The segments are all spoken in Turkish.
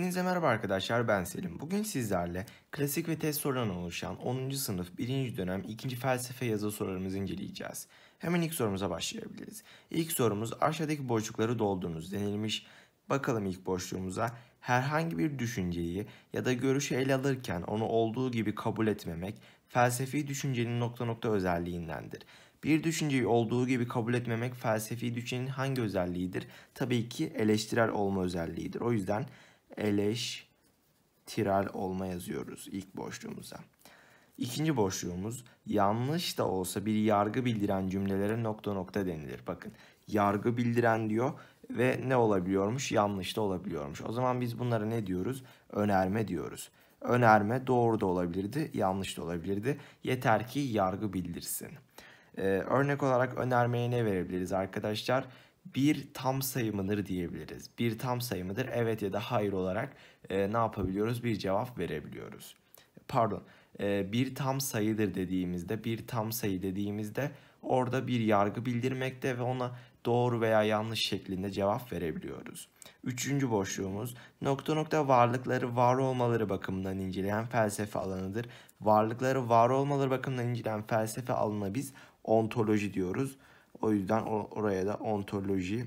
Hepinize merhaba arkadaşlar ben Selim. Bugün sizlerle klasik ve test sorularından oluşan 10. sınıf 1. dönem 2. felsefe yazı sorularımızı inceleyeceğiz. Hemen ilk sorumuza başlayabiliriz. İlk sorumuz aşağıdaki boşlukları doldurunuz denilmiş. Bakalım ilk boşluğumuza herhangi bir düşünceyi ya da görüşü ele alırken onu olduğu gibi kabul etmemek felsefi düşüncenin nokta nokta özelliğindendir. Bir düşünceyi olduğu gibi kabul etmemek felsefi düşüncenin hangi özelliğidir? Tabii ki eleştirel olma özelliğidir. O yüzden Eleş tiral olma yazıyoruz ilk boşluğumuza. İkinci boşluğumuz yanlış da olsa bir yargı bildiren cümlelere nokta nokta denilir. Bakın yargı bildiren diyor ve ne olabiliyormuş? Yanlış da olabiliyormuş. O zaman biz bunlara ne diyoruz? Önerme diyoruz. Önerme doğru da olabilirdi, yanlış da olabilirdi. Yeter ki yargı bildirsin. Ee, örnek olarak önermeye ne verebiliriz arkadaşlar? Arkadaşlar bir tam sayı mıdır diyebiliriz. Bir tam sayı mıdır? Evet ya da hayır olarak e, ne yapabiliyoruz? Bir cevap verebiliyoruz. Pardon, e, bir tam sayıdır dediğimizde, bir tam sayı dediğimizde orada bir yargı bildirmekte ve ona doğru veya yanlış şeklinde cevap verebiliyoruz. Üçüncü boşluğumuz nokta nokta varlıkları var olmaları bakımından inceleyen felsefe alanıdır. Varlıkları var olmaları bakımından inceleyen felsefe alanına biz ontoloji diyoruz. O yüzden oraya da ontoloji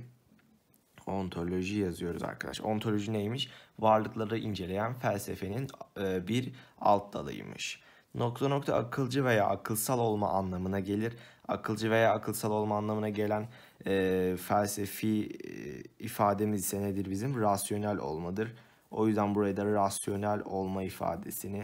ontoloji yazıyoruz arkadaş. Ontoloji neymiş? Varlıkları inceleyen felsefenin e, bir alt dalıymış. Nokta nokta akılcı veya akılsal olma anlamına gelir. Akılcı veya akılsal olma anlamına gelen e, felsefi e, ifademiz ise nedir bizim? Rasyonel olmadır. O yüzden buraya da rasyonel olma ifadesini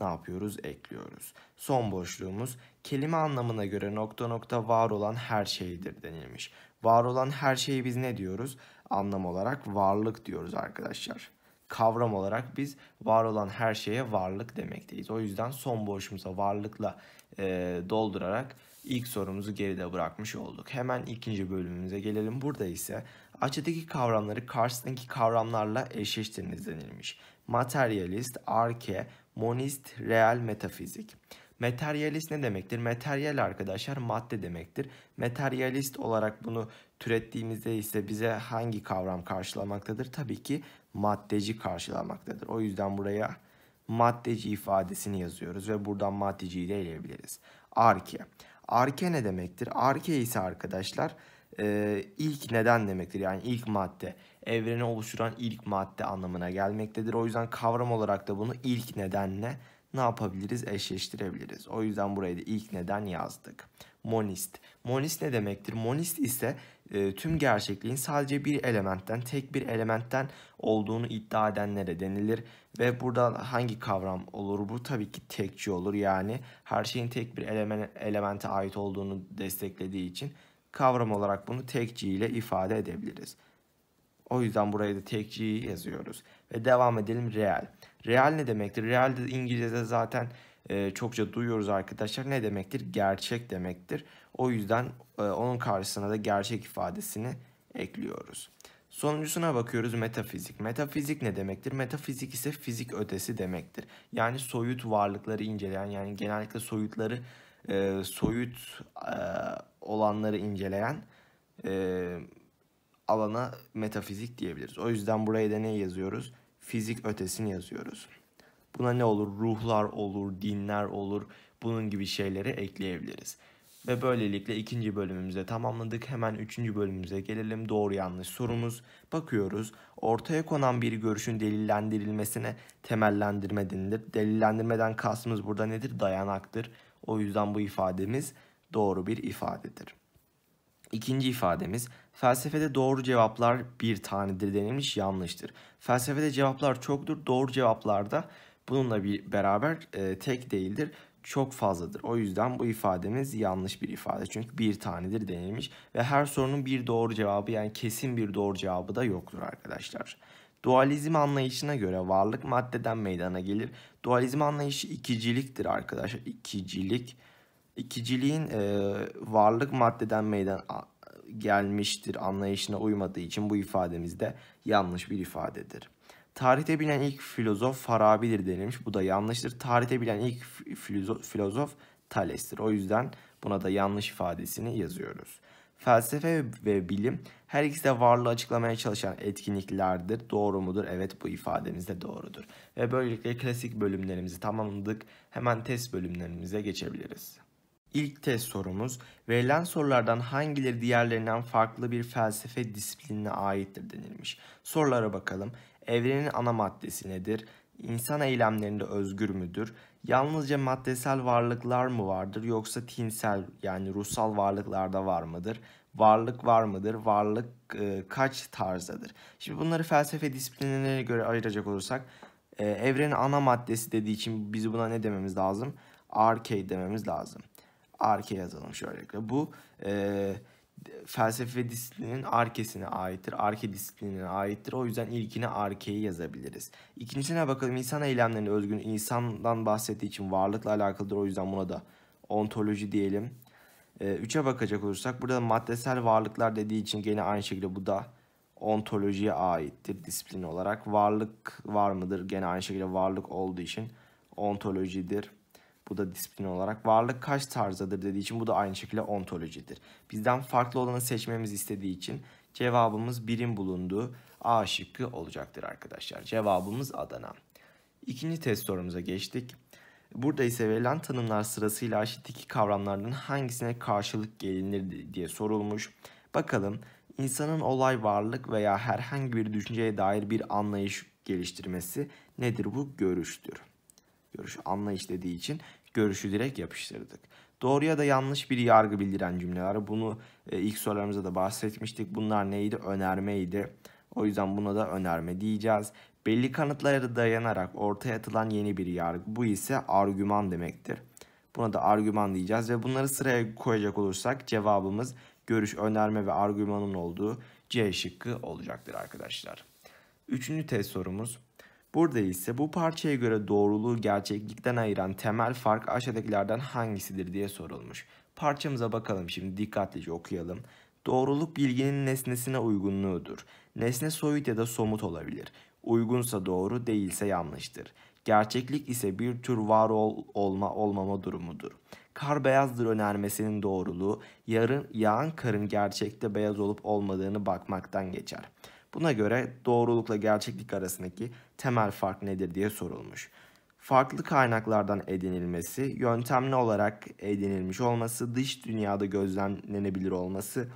ne yapıyoruz? Ekliyoruz. Son boşluğumuz kelime anlamına göre nokta nokta var olan her şeydir denilmiş. Var olan her şeyi biz ne diyoruz? Anlam olarak varlık diyoruz arkadaşlar. Kavram olarak biz var olan her şeye varlık demekteyiz. O yüzden son boşumuza varlıkla e, doldurarak ilk sorumuzu geride bırakmış olduk. Hemen ikinci bölümümüze gelelim. Burada ise aşağıdaki kavramları karşısındaki kavramlarla eşleştiriniz denilmiş. Materyalist, arke, monist, real, metafizik. Materyalist ne demektir? Materyal arkadaşlar madde demektir. Materyalist olarak bunu türettiğimizde ise bize hangi kavram karşılamaktadır? Tabii ki maddeci karşılamaktadır. O yüzden buraya maddeci ifadesini yazıyoruz ve buradan maddeciyi de eleyebiliriz. Arke. Arke ne demektir? Arke ise arkadaşlar e, ilk neden demektir. Yani ilk madde. Evreni oluşturan ilk madde anlamına gelmektedir. O yüzden kavram olarak da bunu ilk nedenle ne yapabiliriz? Eşleştirebiliriz. O yüzden burayı da ilk neden yazdık. Monist. Monist ne demektir? Monist ise e, tüm gerçekliğin sadece bir elementten, tek bir elementten olduğunu iddia edenlere denilir. Ve burada hangi kavram olur? Bu tabii ki tekçi olur. Yani her şeyin tek bir elemen, elemente ait olduğunu desteklediği için kavram olarak bunu tekçi ile ifade edebiliriz. O yüzden burayı da tekçiyi yazıyoruz. Ve devam edelim Real. Real ne demektir? Real de İngilizce'de zaten e, çokça duyuyoruz arkadaşlar. Ne demektir? Gerçek demektir. O yüzden e, onun karşısına da gerçek ifadesini ekliyoruz. Sonuncusuna bakıyoruz metafizik. Metafizik ne demektir? Metafizik ise fizik ötesi demektir. Yani soyut varlıkları inceleyen yani genellikle soyutları e, soyut e, olanları inceleyen e, alana metafizik diyebiliriz. O yüzden buraya da ne yazıyoruz? fizik ötesini yazıyoruz. Buna ne olur? Ruhlar olur, dinler olur. Bunun gibi şeyleri ekleyebiliriz. Ve böylelikle ikinci bölümümüzde tamamladık. Hemen üçüncü bölümümüze gelelim. Doğru yanlış sorumuz. Bakıyoruz. Ortaya konan bir görüşün delillendirilmesine temellendirme denilir. Delillendirmeden kastımız burada nedir? Dayanaktır. O yüzden bu ifademiz doğru bir ifadedir. İkinci ifademiz felsefede doğru cevaplar bir tanedir denilmiş yanlıştır. Felsefede cevaplar çoktur doğru cevaplar da bununla bir beraber e, tek değildir çok fazladır. O yüzden bu ifademiz yanlış bir ifade. Çünkü bir tanedir denilmiş ve her sorunun bir doğru cevabı yani kesin bir doğru cevabı da yoktur arkadaşlar. Dualizm anlayışına göre varlık maddeden meydana gelir. Dualizm anlayışı ikiciliktir arkadaşlar. İkicilik ikiciliğin e, varlık maddeden meydan gelmiştir anlayışına uymadığı için bu ifademizde yanlış bir ifadedir. Tarihte bilen ilk filozof Farabi'dir denilmiş. Bu da yanlıştır. Tarihte bilen ilk filozof, filozof Thales'tir. O yüzden buna da yanlış ifadesini yazıyoruz. Felsefe ve bilim her ikisi de varlığı açıklamaya çalışan etkinliklerdir. Doğru mudur? Evet bu ifademiz de doğrudur. Ve böylelikle klasik bölümlerimizi tamamladık. Hemen test bölümlerimize geçebiliriz. İlk test sorumuz, verilen sorulardan hangileri diğerlerinden farklı bir felsefe disiplinine aittir denilmiş. Sorulara bakalım. Evrenin ana maddesi nedir? İnsan eylemlerinde özgür müdür? Yalnızca maddesel varlıklar mı vardır yoksa tinsel yani ruhsal varlıklarda var mıdır? Varlık var mıdır? Varlık e, kaç tarzdadır? Şimdi bunları felsefe disiplinlerine göre ayıracak olursak e, evrenin ana maddesi dediği için biz buna ne dememiz lazım? RK dememiz lazım arke yazalım şöyle. Bu e, felsefe disiplinin arkesine aittir. Arke disiplinine aittir. O yüzden ilkine arkeyi yazabiliriz. İkincisine bakalım. İnsan eylemlerine özgün insandan bahsettiği için varlıkla alakalıdır. O yüzden buna da ontoloji diyelim. E, üçe bakacak olursak burada maddesel varlıklar dediği için gene aynı şekilde bu da ontolojiye aittir disiplin olarak. Varlık var mıdır? Gene aynı şekilde varlık olduğu için ontolojidir. Bu da disiplin olarak. Varlık kaç tarzadır dediği için bu da aynı şekilde ontolojidir. Bizden farklı olanı seçmemiz istediği için cevabımız birin bulunduğu A şıkkı olacaktır arkadaşlar. Cevabımız Adana. İkinci test sorumuza geçtik. Burada ise verilen tanımlar sırasıyla aşağıdaki kavramlardan hangisine karşılık gelinir diye sorulmuş. Bakalım insanın olay varlık veya herhangi bir düşünceye dair bir anlayış geliştirmesi nedir bu? Görüştür. Görüş anlayış dediği için görüşü direkt yapıştırdık. Doğru ya da yanlış bir yargı bildiren cümleler. Bunu e, ilk sorularımızda da bahsetmiştik. Bunlar neydi? Önermeydi. O yüzden buna da önerme diyeceğiz. Belli kanıtlara dayanarak ortaya atılan yeni bir yargı. Bu ise argüman demektir. Buna da argüman diyeceğiz ve bunları sıraya koyacak olursak cevabımız görüş, önerme ve argümanın olduğu C şıkkı olacaktır arkadaşlar. Üçüncü test sorumuz Burada ise bu parçaya göre doğruluğu gerçeklikten ayıran temel fark aşağıdakilerden hangisidir diye sorulmuş. Parçamıza bakalım şimdi dikkatlice okuyalım. Doğruluk bilginin nesnesine uygunluğudur. Nesne soyut ya da somut olabilir. Uygunsa doğru, değilse yanlıştır. Gerçeklik ise bir tür var ol, olma olmama durumudur. Kar beyazdır önermesinin doğruluğu, yarın yağan karın gerçekte beyaz olup olmadığını bakmaktan geçer. Buna göre doğrulukla gerçeklik arasındaki temel fark nedir diye sorulmuş. Farklı kaynaklardan edinilmesi, yöntemli olarak edinilmiş olması, dış dünyada gözlemlenebilir olması,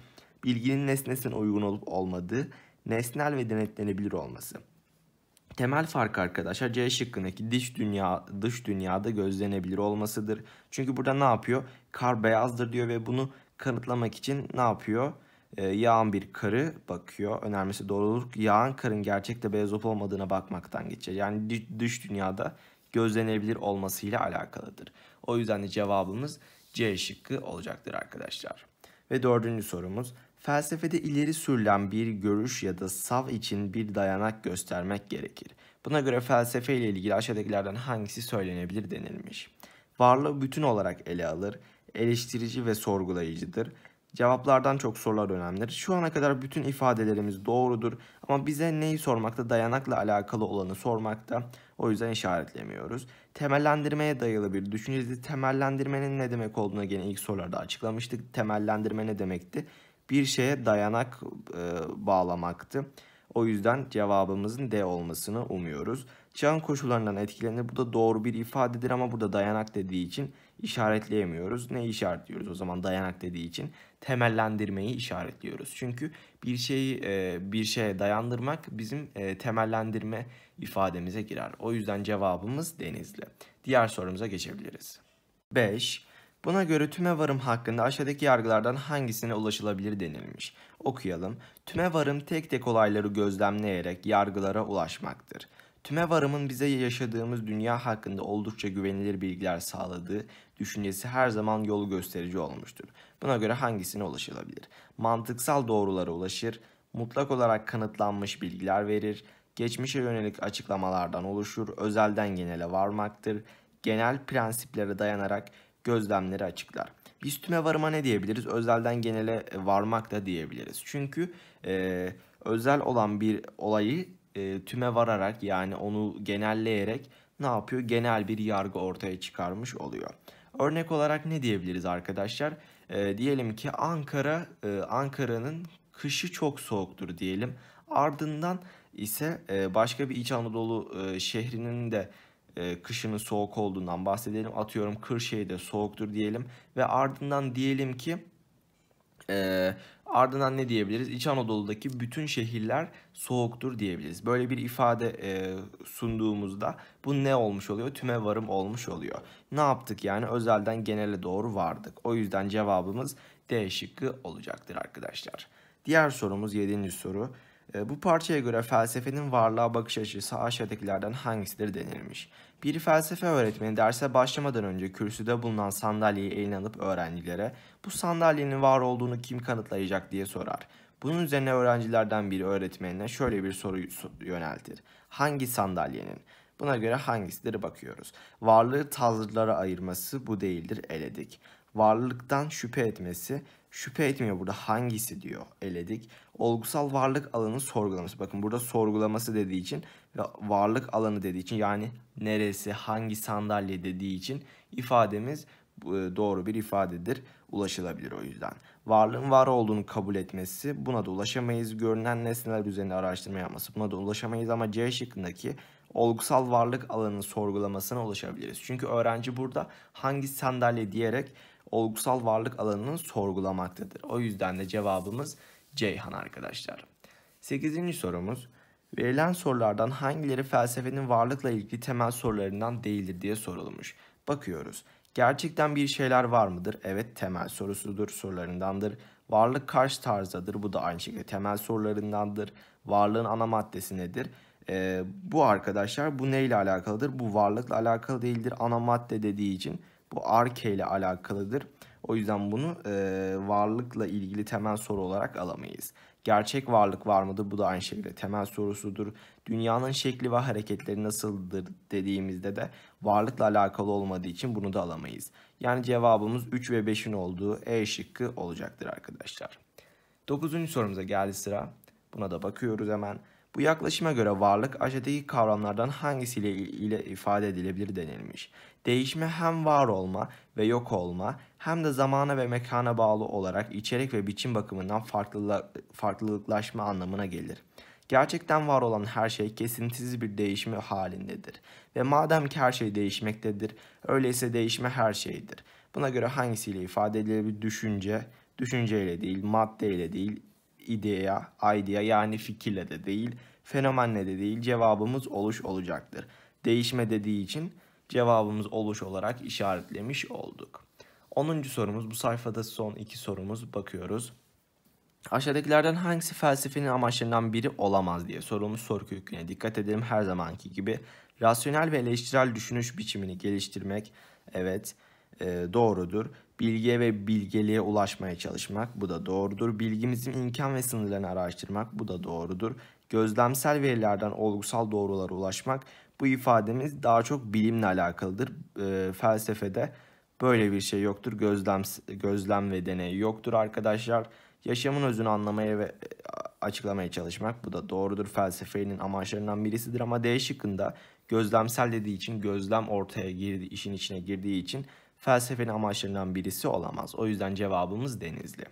bilginin nesnesine uygun olup olmadığı, nesnel ve denetlenebilir olması. Temel fark arkadaşlar C şıkkındaki dış dünya dış dünyada gözlenebilir olmasıdır. Çünkü burada ne yapıyor? Kar beyazdır diyor ve bunu kanıtlamak için ne yapıyor? e, yağan bir karı bakıyor. Önermesi doğruluk yağan karın gerçekte beyaz olup olmadığına bakmaktan geçer. Yani dış dünyada gözlenebilir olmasıyla alakalıdır. O yüzden de cevabımız C şıkkı olacaktır arkadaşlar. Ve dördüncü sorumuz. Felsefede ileri sürülen bir görüş ya da sav için bir dayanak göstermek gerekir. Buna göre felsefe ile ilgili aşağıdakilerden hangisi söylenebilir denilmiş. Varlığı bütün olarak ele alır, eleştirici ve sorgulayıcıdır. Cevaplardan çok sorular önemlidir. Şu ana kadar bütün ifadelerimiz doğrudur ama bize neyi sormakta dayanakla alakalı olanı sormakta. O yüzden işaretlemiyoruz. Temellendirmeye dayalı bir düşüncesi temellendirmenin ne demek olduğunu gene ilk sorularda açıklamıştık. Temellendirme ne demekti? Bir şeye dayanak e, bağlamaktı. O yüzden cevabımızın D olmasını umuyoruz. Çağın koşullarından etkilenir. Bu da doğru bir ifadedir ama burada dayanak dediği için işaretleyemiyoruz. Ne işaretliyoruz o zaman dayanak dediği için? temellendirmeyi işaretliyoruz. Çünkü bir şeyi e, bir şeye dayandırmak bizim e, temellendirme ifademize girer. O yüzden cevabımız Denizli. Diğer sorumuza geçebiliriz. 5. Buna göre tüme varım hakkında aşağıdaki yargılardan hangisine ulaşılabilir denilmiş. Okuyalım. Tüme varım tek tek olayları gözlemleyerek yargılara ulaşmaktır. Tümevarım'ın bize yaşadığımız dünya hakkında oldukça güvenilir bilgiler sağladığı düşüncesi her zaman yol gösterici olmuştur. Buna göre hangisine ulaşılabilir? Mantıksal doğrulara ulaşır, mutlak olarak kanıtlanmış bilgiler verir, geçmişe yönelik açıklamalardan oluşur, özelden genele varmaktır, genel prensiplere dayanarak gözlemleri açıklar. Biz varıma ne diyebiliriz? Özelden genele varmak da diyebiliriz. Çünkü e, özel olan bir olayı e, tüme vararak yani onu genelleyerek ne yapıyor? Genel bir yargı ortaya çıkarmış oluyor. Örnek olarak ne diyebiliriz arkadaşlar? E, diyelim ki Ankara e, Ankara'nın kışı çok soğuktur diyelim. Ardından ise e, başka bir İç Anadolu e, şehrinin de e, kışının soğuk olduğundan bahsedelim. Atıyorum Kırşehir'de soğuktur diyelim ve ardından diyelim ki ee, ardından ne diyebiliriz? İç Anadolu'daki bütün şehirler soğuktur diyebiliriz. Böyle bir ifade e, sunduğumuzda bu ne olmuş oluyor? Tüme varım olmuş oluyor. Ne yaptık yani? Özelden genele doğru vardık. O yüzden cevabımız D şıkkı olacaktır arkadaşlar. Diğer sorumuz 7. soru. Bu parçaya göre felsefenin varlığa bakış açısı aşağıdakilerden hangisidir denilmiş. Bir felsefe öğretmeni derse başlamadan önce kürsüde bulunan sandalyeyi eline alıp öğrencilere bu sandalyenin var olduğunu kim kanıtlayacak diye sorar. Bunun üzerine öğrencilerden biri öğretmenine şöyle bir soru yöneltir. Hangi sandalyenin? Buna göre hangisidir bakıyoruz. Varlığı tazırlara ayırması bu değildir eledik. Varlıktan şüphe etmesi şüphe etmiyor burada hangisi diyor eledik olgusal varlık alanı sorgulaması. Bakın burada sorgulaması dediği için ve varlık alanı dediği için yani neresi, hangi sandalye dediği için ifademiz e, doğru bir ifadedir. Ulaşılabilir o yüzden. Varlığın var olduğunu kabul etmesi buna da ulaşamayız. Görünen nesneler üzerine araştırma yapması buna da ulaşamayız ama C şıkkındaki olgusal varlık alanının sorgulamasına ulaşabiliriz. Çünkü öğrenci burada hangi sandalye diyerek olgusal varlık alanının sorgulamaktadır. O yüzden de cevabımız Ceyhan arkadaşlar. Sekizinci sorumuz. Verilen sorulardan hangileri felsefenin varlıkla ilgili temel sorularından değildir diye sorulmuş. Bakıyoruz. Gerçekten bir şeyler var mıdır? Evet temel sorusudur, sorularındandır. Varlık karşı tarzdadır. Bu da aynı şekilde temel sorularındandır. Varlığın ana maddesi nedir? Ee, bu arkadaşlar bu neyle alakalıdır? Bu varlıkla alakalı değildir. Ana madde dediği için bu arke ile alakalıdır. O yüzden bunu e, varlıkla ilgili temel soru olarak alamayız. Gerçek varlık var mıdır? Bu da aynı şekilde temel sorusudur. Dünyanın şekli ve hareketleri nasıldır dediğimizde de varlıkla alakalı olmadığı için bunu da alamayız. Yani cevabımız 3 ve 5'in olduğu E şıkkı olacaktır arkadaşlar. 9. sorumuza geldi sıra. Buna da bakıyoruz hemen. Bu yaklaşıma göre varlık aşağıdaki kavramlardan hangisiyle ile ifade edilebilir denilmiş. Değişme hem var olma ve yok olma hem de zamana ve mekana bağlı olarak içerik ve biçim bakımından farklılık, farklılıklaşma anlamına gelir. Gerçekten var olan her şey kesintisiz bir değişimi halindedir. Ve madem ki her şey değişmektedir, öyleyse değişme her şeydir. Buna göre hangisiyle ifade edilebilir düşünce, düşünceyle değil, maddeyle değil, idea, idea yani fikirle de değil, fenomenle de değil cevabımız oluş olacaktır. Değişme dediği için cevabımız oluş olarak işaretlemiş olduk. 10. sorumuz bu sayfada son iki sorumuz bakıyoruz. Aşağıdakilerden hangisi felsefenin amaçlarından biri olamaz diye sorulmuş soru köküne dikkat edelim her zamanki gibi. Rasyonel ve eleştirel düşünüş biçimini geliştirmek evet e, doğrudur. Bilgiye ve bilgeliğe ulaşmaya çalışmak bu da doğrudur. Bilgimizin imkan ve sınırlarını araştırmak bu da doğrudur. Gözlemsel verilerden olgusal doğrulara ulaşmak bu ifademiz daha çok bilimle alakalıdır. E, felsefede böyle bir şey yoktur. Gözlem, gözlem ve deney yoktur arkadaşlar. Yaşamın özünü anlamaya ve e, açıklamaya çalışmak bu da doğrudur. Felsefenin amaçlarından birisidir ama D şıkkında gözlemsel dediği için gözlem ortaya girdi, işin içine girdiği için felsefenin amaçlarından birisi olamaz. O yüzden cevabımız denizli.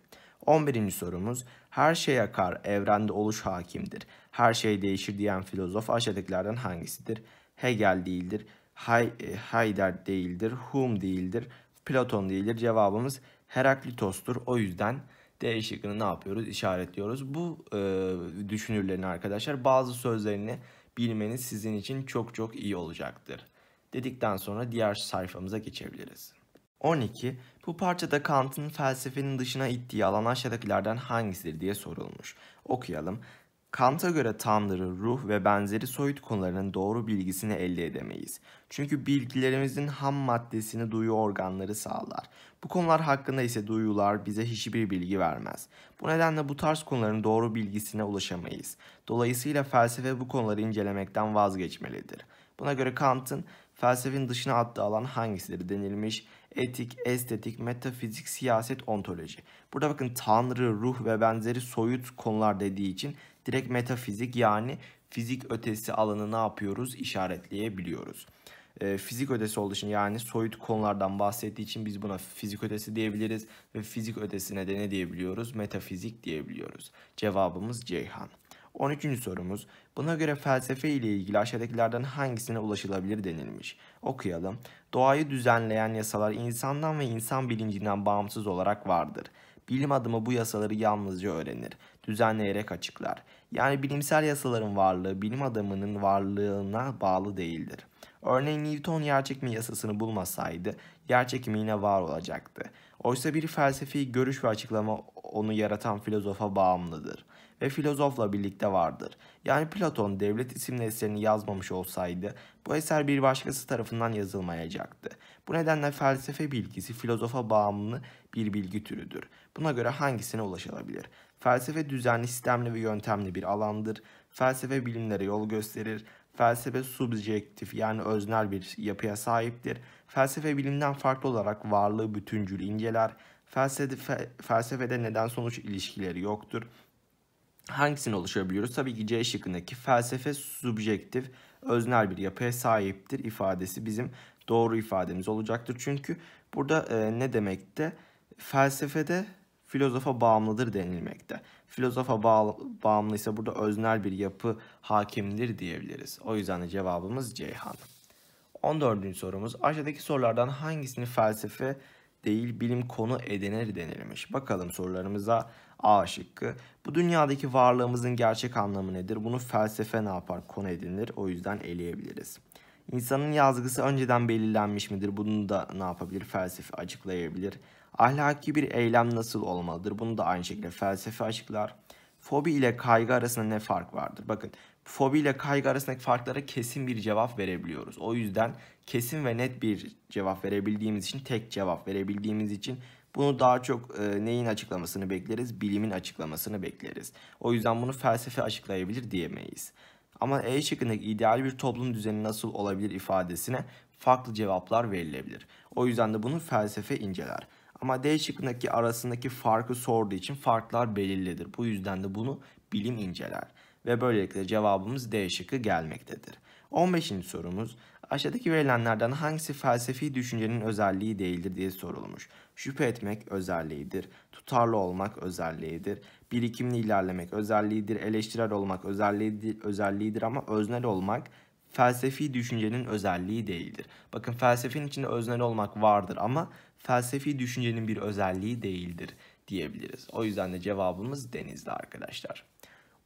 11. sorumuz her şey akar evrende oluş hakimdir. Her şey değişir diyen filozof aşağıdakilerden hangisidir? Hegel değildir. Hay e, değildir. Hume değildir. Platon değildir. Cevabımız Heraklitos'tur. O yüzden D şıkkını ne yapıyoruz? İşaretliyoruz. Bu e, düşünürlerin arkadaşlar bazı sözlerini bilmeniz sizin için çok çok iyi olacaktır. Dedikten sonra diğer sayfamıza geçebiliriz. 12. Bu parçada Kant'ın felsefenin dışına ittiği alan aşağıdakilerden hangisidir diye sorulmuş. Okuyalım. Kant'a göre Tanrı, ruh ve benzeri soyut konularının doğru bilgisini elde edemeyiz. Çünkü bilgilerimizin ham maddesini duyu organları sağlar. Bu konular hakkında ise duyular bize hiçbir bilgi vermez. Bu nedenle bu tarz konuların doğru bilgisine ulaşamayız. Dolayısıyla felsefe bu konuları incelemekten vazgeçmelidir. Buna göre Kant'ın felsefenin dışına attığı alan hangisidir denilmiş etik, estetik, metafizik, siyaset, ontoloji. Burada bakın tanrı, ruh ve benzeri soyut konular dediği için direkt metafizik yani fizik ötesi alanı ne yapıyoruz işaretleyebiliyoruz. E, fizik ötesi olduğu için yani soyut konulardan bahsettiği için biz buna fizik ötesi diyebiliriz ve fizik ötesine de ne diyebiliyoruz? Metafizik diyebiliyoruz. Cevabımız Ceyhan. 13. sorumuz. Buna göre felsefe ile ilgili aşağıdakilerden hangisine ulaşılabilir denilmiş. Okuyalım. Doğayı düzenleyen yasalar insandan ve insan bilincinden bağımsız olarak vardır. Bilim adımı bu yasaları yalnızca öğrenir, düzenleyerek açıklar. Yani bilimsel yasaların varlığı bilim adamının varlığına bağlı değildir. Örneğin Newton yerçekimi yasasını bulmasaydı yerçekimi yine var olacaktı. Oysa bir felsefi görüş ve açıklama onu yaratan filozofa bağımlıdır ve filozofla birlikte vardır. Yani Platon Devlet isimli eserini yazmamış olsaydı bu eser bir başkası tarafından yazılmayacaktı. Bu nedenle felsefe bilgisi filozofa bağımlı bir bilgi türüdür. Buna göre hangisine ulaşılabilir? Felsefe düzenli, sistemli ve yöntemli bir alandır. Felsefe bilimlere yol gösterir. Felsefe subjektif yani öznel bir yapıya sahiptir. Felsefe bilimden farklı olarak varlığı bütüncül inceler. Felsefe, felsefede neden sonuç ilişkileri yoktur hangisini oluşturabiliyoruz? Tabii ki C şıkkındaki felsefe subjektif, öznel bir yapıya sahiptir ifadesi bizim doğru ifademiz olacaktır. Çünkü burada e, ne demekte? Felsefede filozofa bağımlıdır denilmekte. Filozofa bağ, bağımlıysa burada öznel bir yapı hakimdir diyebiliriz. O yüzden de cevabımız Ceyhan. 14. sorumuz aşağıdaki sorulardan hangisini felsefe değil bilim konu edinir denilmiş. Bakalım sorularımıza A şıkkı. Bu dünyadaki varlığımızın gerçek anlamı nedir? Bunu felsefe ne yapar? Konu edinir. O yüzden eleyebiliriz. İnsanın yazgısı önceden belirlenmiş midir? Bunu da ne yapabilir? Felsefe açıklayabilir. Ahlaki bir eylem nasıl olmalıdır? Bunu da aynı şekilde felsefe açıklar. Fobi ile kaygı arasında ne fark vardır? Bakın fobi ile kaygı arasındaki farklara kesin bir cevap verebiliyoruz. O yüzden kesin ve net bir cevap verebildiğimiz için, tek cevap verebildiğimiz için bunu daha çok e, neyin açıklamasını bekleriz? Bilimin açıklamasını bekleriz. O yüzden bunu felsefe açıklayabilir diyemeyiz. Ama E şıkkındaki ideal bir toplum düzeni nasıl olabilir ifadesine farklı cevaplar verilebilir. O yüzden de bunu felsefe inceler. Ama D şıkkındaki arasındaki farkı sorduğu için farklar belirlidir. Bu yüzden de bunu bilim inceler ve böylelikle cevabımız D şıkkı gelmektedir. 15. sorumuz aşağıdaki verilenlerden hangisi felsefi düşüncenin özelliği değildir diye sorulmuş. Şüphe etmek özelliğidir, tutarlı olmak özelliğidir, birikimli ilerlemek özelliğidir, eleştirel olmak özelliğidir, özelliğidir ama öznel olmak felsefi düşüncenin özelliği değildir. Bakın felsefenin içinde öznel olmak vardır ama felsefi düşüncenin bir özelliği değildir diyebiliriz. O yüzden de cevabımız denizli arkadaşlar.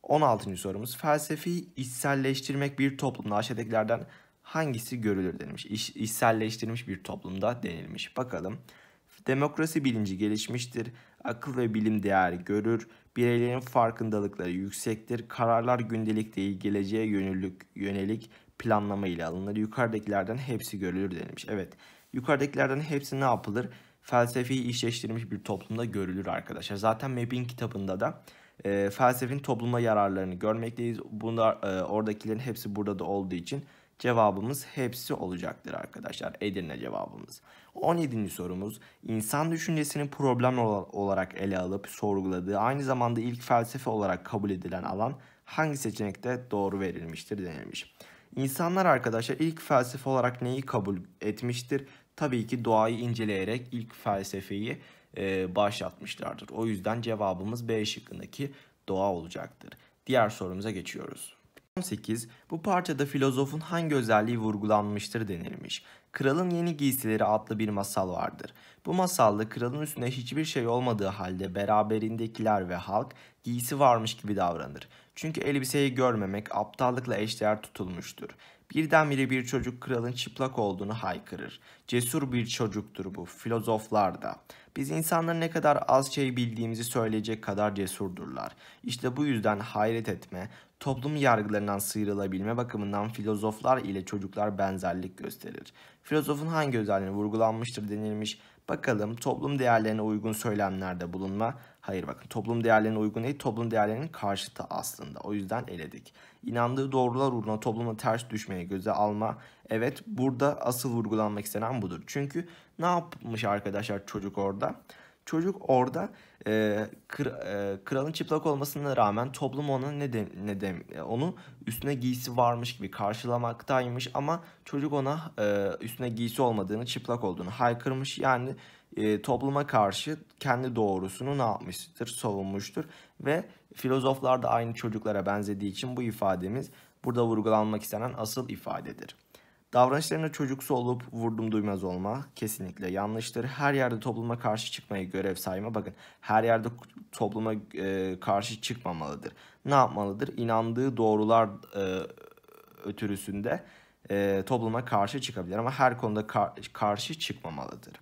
16. sorumuz felsefi içselleştirmek bir toplumda aşağıdakilerden hangisi görülür denilmiş. İş, içselleştirilmiş bir toplumda denilmiş. Bakalım. Demokrasi bilinci gelişmiştir. Akıl ve bilim değer görür. Bireylerin farkındalıkları yüksektir. Kararlar gündelik değil geleceğe yönelik, yönelik planlama ile alınır. Yukarıdakilerden hepsi görülür denilmiş. Evet yukarıdakilerden hepsi ne yapılır? Felsefi işleştirmiş bir toplumda görülür arkadaşlar. Zaten Map'in kitabında da e, felsefenin topluma yararlarını görmekteyiz. Bunlar e, oradakilerin hepsi burada da olduğu için cevabımız hepsi olacaktır arkadaşlar. Edirne cevabımız. 17. sorumuz insan düşüncesinin problem olarak ele alıp sorguladığı aynı zamanda ilk felsefe olarak kabul edilen alan hangi seçenekte doğru verilmiştir denilmiş. İnsanlar arkadaşlar ilk felsefe olarak neyi kabul etmiştir? Tabii ki doğayı inceleyerek ilk felsefeyi e, başlatmışlardır. O yüzden cevabımız B şıkkındaki doğa olacaktır. Diğer sorumuza geçiyoruz. 18. Bu parçada filozofun hangi özelliği vurgulanmıştır denilmiş. Kralın Yeni Giysileri adlı bir masal vardır. Bu masalda kralın üstüne hiçbir şey olmadığı halde beraberindekiler ve halk giysi varmış gibi davranır. Çünkü elbiseyi görmemek aptallıkla eşdeğer tutulmuştur. Birdenbire bir çocuk kralın çıplak olduğunu haykırır. Cesur bir çocuktur bu, filozoflar da. Biz insanların ne kadar az şey bildiğimizi söyleyecek kadar cesurdurlar. İşte bu yüzden hayret etme, toplum yargılarından sıyrılabilme bakımından filozoflar ile çocuklar benzerlik gösterir. Filozofun hangi özelliğini vurgulanmıştır denilmiş. Bakalım toplum değerlerine uygun söylemlerde bulunma. Hayır bakın toplum değerlerine uygun değil, toplum değerlerinin karşıtı aslında. O yüzden eledik inandığı doğrular uğruna topluma ters düşmeye göze alma. Evet burada asıl vurgulanmak istenen budur. Çünkü ne yapmış arkadaşlar çocuk orada? Çocuk orada e, kır, e, kralın çıplak olmasına rağmen toplum ona ne de, ne de, e, onu üstüne giysi varmış gibi karşılamaktaymış ama çocuk ona e, üstüne giysi olmadığını çıplak olduğunu haykırmış yani e, topluma karşı kendi doğrusunu ne yapmıştır savunmuştur ve filozoflar da aynı çocuklara benzediği için bu ifademiz burada vurgulanmak istenen asıl ifadedir. Davranışlarına çocuksu olup vurdum duymaz olma kesinlikle yanlıştır. Her yerde topluma karşı çıkmayı görev sayma. Bakın her yerde topluma e, karşı çıkmamalıdır. Ne yapmalıdır? İnandığı doğrular e, ötürüsünde e, topluma karşı çıkabilir ama her konuda kar karşı çıkmamalıdır.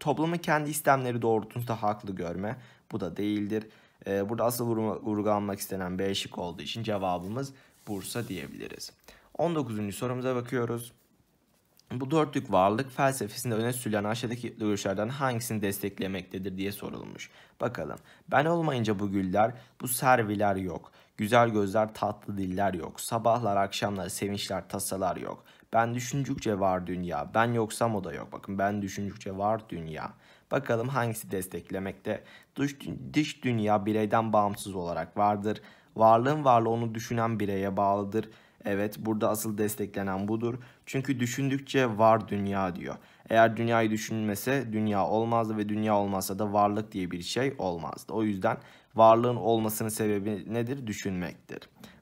Toplumu kendi istemleri doğrultusunda haklı görme. Bu da değildir. E, burada asıl vurma, vurgulanmak istenen B şık olduğu için cevabımız Bursa diyebiliriz. 19. sorumuza bakıyoruz. Bu dörtlük varlık felsefesinde öne sürülen aşağıdaki görüşlerden hangisini desteklemektedir diye sorulmuş. Bakalım. Ben olmayınca bu güller, bu serviler yok. Güzel gözler, tatlı diller yok. Sabahlar, akşamlar, sevinçler, tasalar yok. Ben düşündükçe var dünya. Ben yoksam o da yok. Bakın ben düşündükçe var dünya. Bakalım hangisi desteklemekte? Dış, dış dünya bireyden bağımsız olarak vardır. Varlığın varlığı onu düşünen bireye bağlıdır. Evet burada asıl desteklenen budur. Çünkü düşündükçe var dünya diyor. Eğer dünyayı düşünmese dünya olmazdı ve dünya olmazsa da varlık diye bir şey olmazdı. O yüzden varlığın olmasının sebebi nedir? Düşünmektir.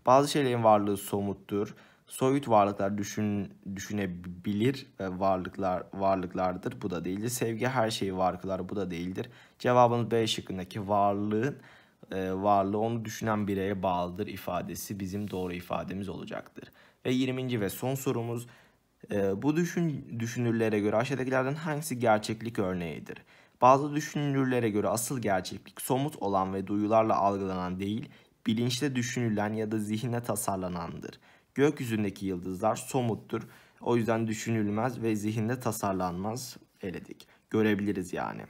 Bazı şeylerin varlığı somuttur. Soyut varlıklar düşün, düşünebilir varlıklar varlıklardır. Bu da değildir. Sevgi her şeyi var kılar. Bu da değildir. Cevabımız B şıkkındaki varlığın e, varlığı onu düşünen bireye bağlıdır ifadesi bizim doğru ifademiz olacaktır. Ve 20. ve son sorumuz e, bu düşün, düşünürlere göre aşağıdakilerden hangisi gerçeklik örneğidir? Bazı düşünürlere göre asıl gerçeklik somut olan ve duyularla algılanan değil, bilinçle düşünülen ya da zihne tasarlanandır. Gökyüzündeki yıldızlar somuttur. O yüzden düşünülmez ve zihinde tasarlanmaz eledik. Görebiliriz yani.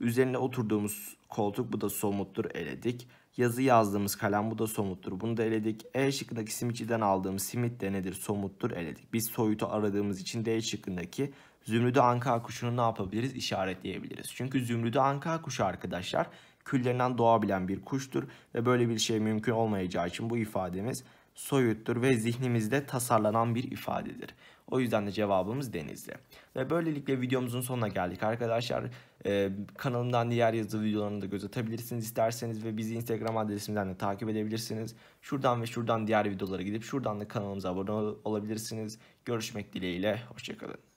Üzerine oturduğumuz koltuk bu da somuttur eledik. Yazı yazdığımız kalem bu da somuttur. Bunu da eledik. E şıkkındaki simitçiden aldığımız simit de nedir? Somuttur eledik. Biz soyutu aradığımız için D şıkkındaki zümrüdü anka kuşunu ne yapabiliriz? işaretleyebiliriz. Çünkü zümrüdü anka kuşu arkadaşlar küllerinden doğabilen bir kuştur. Ve böyle bir şey mümkün olmayacağı için bu ifademiz soyuttur ve zihnimizde tasarlanan bir ifadedir. O yüzden de cevabımız denizli. Ve böylelikle videomuzun sonuna geldik arkadaşlar. Ee, kanalımdan diğer yazılı videolarını da göz atabilirsiniz isterseniz ve bizi Instagram adresimizden de takip edebilirsiniz. Şuradan ve şuradan diğer videolara gidip şuradan da kanalımıza abone olabilirsiniz. Görüşmek dileğiyle, hoşçakalın.